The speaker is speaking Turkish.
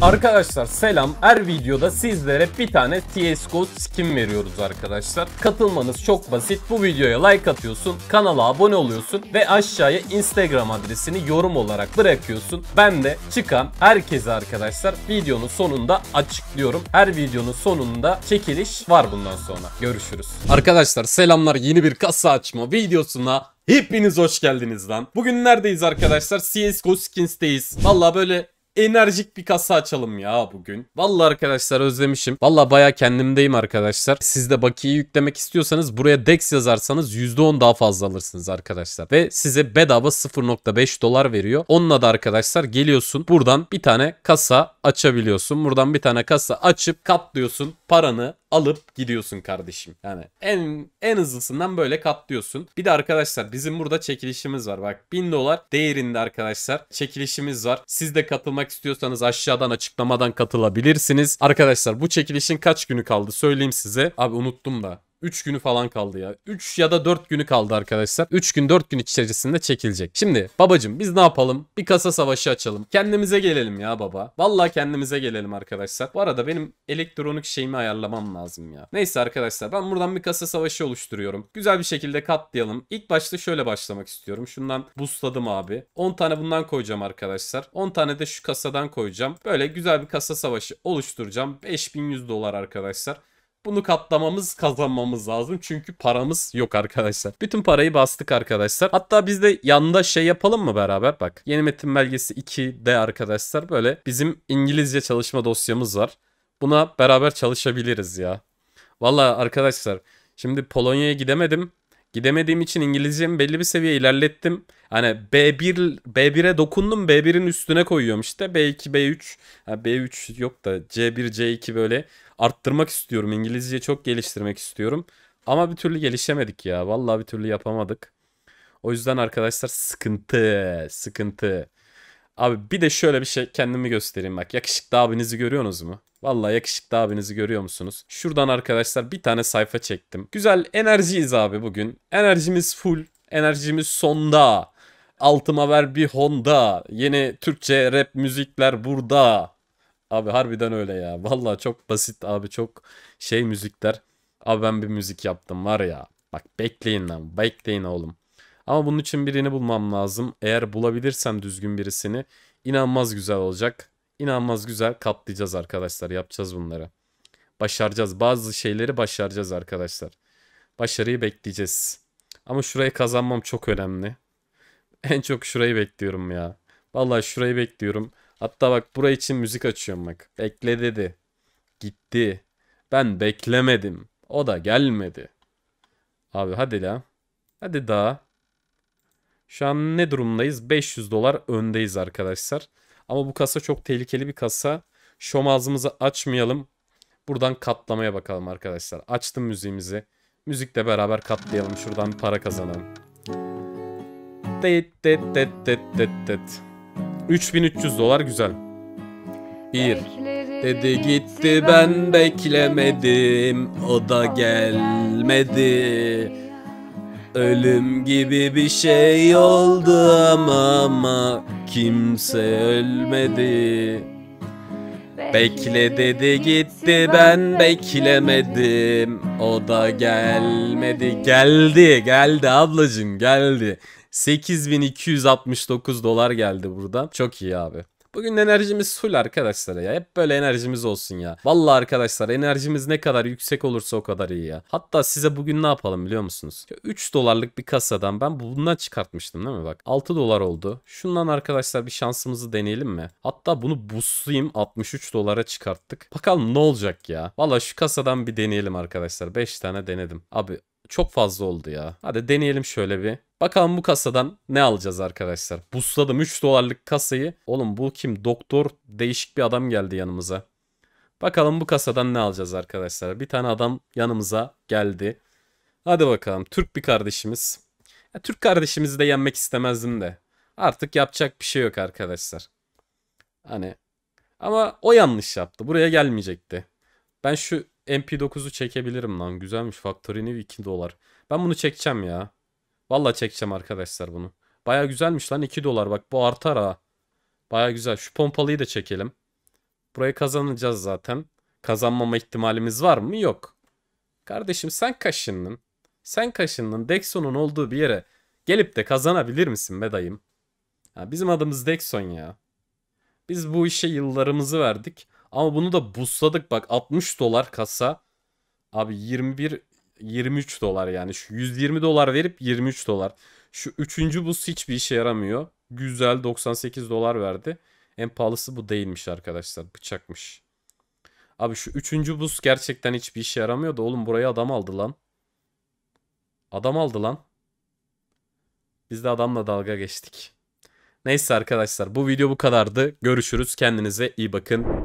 Arkadaşlar selam. Her videoda sizlere bir tane CSGO skin veriyoruz arkadaşlar. Katılmanız çok basit. Bu videoya like atıyorsun, kanala abone oluyorsun ve aşağıya Instagram adresini yorum olarak bırakıyorsun. Ben de çıkan herkese arkadaşlar videonun sonunda açıklıyorum. Her videonun sonunda çekiliş var bundan sonra. Görüşürüz. Arkadaşlar selamlar. Yeni bir kasa açma videosuna Hepiniz hoş geldiniz lan. Bugün neredeyiz arkadaşlar? CSGO Skins'teyiz. Valla böyle enerjik bir kasa açalım ya bugün. Vallahi arkadaşlar özlemişim. Vallahi baya kendimdeyim arkadaşlar. Siz de bakiye yüklemek istiyorsanız buraya DEX yazarsanız %10 daha fazla alırsınız arkadaşlar. Ve size bedava 0.5 dolar veriyor. Onunla da arkadaşlar geliyorsun buradan bir tane kasa açabiliyorsun. Buradan bir tane kasa açıp katlıyorsun paranı alıp gidiyorsun kardeşim. Yani en en hızlısından böyle katlıyorsun. Bir de arkadaşlar bizim burada çekilişimiz var. Bak 1000 dolar değerinde arkadaşlar çekilişimiz var. Siz de katılmak istiyorsanız aşağıdan açıklamadan katılabilirsiniz. Arkadaşlar bu çekilişin kaç günü kaldı söyleyeyim size. Abi unuttum da 3 günü falan kaldı ya. 3 ya da 4 günü kaldı arkadaşlar. 3 gün 4 gün içerisinde çekilecek. Şimdi babacım biz ne yapalım? Bir kasa savaşı açalım. Kendimize gelelim ya baba. Valla kendimize gelelim arkadaşlar. Bu arada benim elektronik şeyimi ayarlamam lazım ya. Neyse arkadaşlar ben buradan bir kasa savaşı oluşturuyorum. Güzel bir şekilde katlayalım. İlk başta şöyle başlamak istiyorum. Şundan boostladım abi. 10 tane bundan koyacağım arkadaşlar. 10 tane de şu kasadan koyacağım. Böyle güzel bir kasa savaşı oluşturacağım. 5100 dolar arkadaşlar. Bunu katlamamız kazanmamız lazım. Çünkü paramız yok arkadaşlar. Bütün parayı bastık arkadaşlar. Hatta biz de yanında şey yapalım mı beraber? Bak yeni metin belgesi 2D arkadaşlar. Böyle bizim İngilizce çalışma dosyamız var. Buna beraber çalışabiliriz ya. Valla arkadaşlar şimdi Polonya'ya gidemedim. Gidemediğim için İngilizcemi belli bir seviye ilerlettim. Hani B1 B1'e dokundum. B1'in üstüne koyuyorum işte. B2, B3. Ha, B3 yok da C1, C2 böyle arttırmak istiyorum. İngilizce çok geliştirmek istiyorum. Ama bir türlü gelişemedik ya. Vallahi bir türlü yapamadık. O yüzden arkadaşlar sıkıntı, sıkıntı. Abi bir de şöyle bir şey kendimi göstereyim bak. Yakışıklı abinizi görüyorsunuz mu? Vallahi yakışıklı abinizi görüyor musunuz? Şuradan arkadaşlar bir tane sayfa çektim. Güzel enerjiyiz abi bugün. Enerjimiz full. Enerjimiz sonda. Altıma ver bir Honda. Yeni Türkçe rap müzikler burada. Abi harbiden öyle ya. Vallahi çok basit abi çok şey müzikler. Abi ben bir müzik yaptım var ya. Bak bekleyin lan bekleyin oğlum. Ama bunun için birini bulmam lazım. Eğer bulabilirsem düzgün birisini inanılmaz güzel olacak inanmaz güzel katlayacağız arkadaşlar. Yapacağız bunları. Başaracağız. Bazı şeyleri başaracağız arkadaşlar. Başarıyı bekleyeceğiz. Ama şurayı kazanmam çok önemli. En çok şurayı bekliyorum ya. Vallahi şurayı bekliyorum. Hatta bak buraya için müzik açıyorum bak. Bekle dedi. Gitti. Ben beklemedim. O da gelmedi. Abi hadi la. Hadi daha. Şu an ne durumdayız? 500 dolar öndeyiz arkadaşlar. Ama bu kasa çok tehlikeli bir kasa. Şom ağzımızı açmayalım. Buradan katlamaya bakalım arkadaşlar. Açtım müziğimizi. Müzikle beraber katlayalım. Şuradan para kazanalım. Det det det det det 3300 dolar güzel. Bir. Dedi gitti ben beklemedim. O da gelmedi. Ölüm gibi bir şey oldu ama ama kimse ölmedi Bekle dedi gitti ben beklemedim O da gelmedi geldi geldi ablacım geldi 8269 dolar geldi buradan çok iyi abi Bugün enerjimiz full arkadaşlar ya. Hep böyle enerjimiz olsun ya. Vallahi arkadaşlar enerjimiz ne kadar yüksek olursa o kadar iyi ya. Hatta size bugün ne yapalım biliyor musunuz? 3 dolarlık bir kasadan ben bundan çıkartmıştım değil mi bak. 6 dolar oldu. Şundan arkadaşlar bir şansımızı deneyelim mi? Hatta bunu buslayayım 63 dolara çıkarttık. Bakalım ne olacak ya. Valla şu kasadan bir deneyelim arkadaşlar. 5 tane denedim. Abi çok fazla oldu ya. Hadi deneyelim şöyle bir. Bakalım bu kasadan ne alacağız arkadaşlar. Busladım 3 dolarlık kasayı. Oğlum bu kim? Doktor değişik bir adam geldi yanımıza. Bakalım bu kasadan ne alacağız arkadaşlar. Bir tane adam yanımıza geldi. Hadi bakalım Türk bir kardeşimiz. Ya, Türk kardeşimizi de yenmek istemezdim de. Artık yapacak bir şey yok arkadaşlar. Hani ama o yanlış yaptı. Buraya gelmeyecekti. Ben şu MP9'u çekebilirim lan. Güzelmiş. Factory New 2 dolar. Ben bunu çekeceğim ya. Valla çekeceğim arkadaşlar bunu. Baya güzelmiş lan 2 dolar. Bak bu artar ha. Baya güzel. Şu pompalıyı da çekelim. Burayı kazanacağız zaten. Kazanmama ihtimalimiz var mı? Yok. Kardeşim sen kaşının, Sen kaşının Dexon'un olduğu bir yere gelip de kazanabilir misin be dayım? Ha, bizim adımız Dexon ya. Biz bu işe yıllarımızı verdik. Ama bunu da busladık bak 60 dolar kasa. Abi 21 23 dolar yani şu 120 dolar verip 23 dolar. Şu üçüncü bus hiçbir işe yaramıyor. Güzel 98 dolar verdi. En pahalısı bu değilmiş arkadaşlar bıçakmış. Abi şu üçüncü bus gerçekten hiçbir işe yaramıyor da oğlum buraya adam aldı lan. Adam aldı lan. Biz de adamla dalga geçtik. Neyse arkadaşlar bu video bu kadardı. Görüşürüz. Kendinize iyi bakın.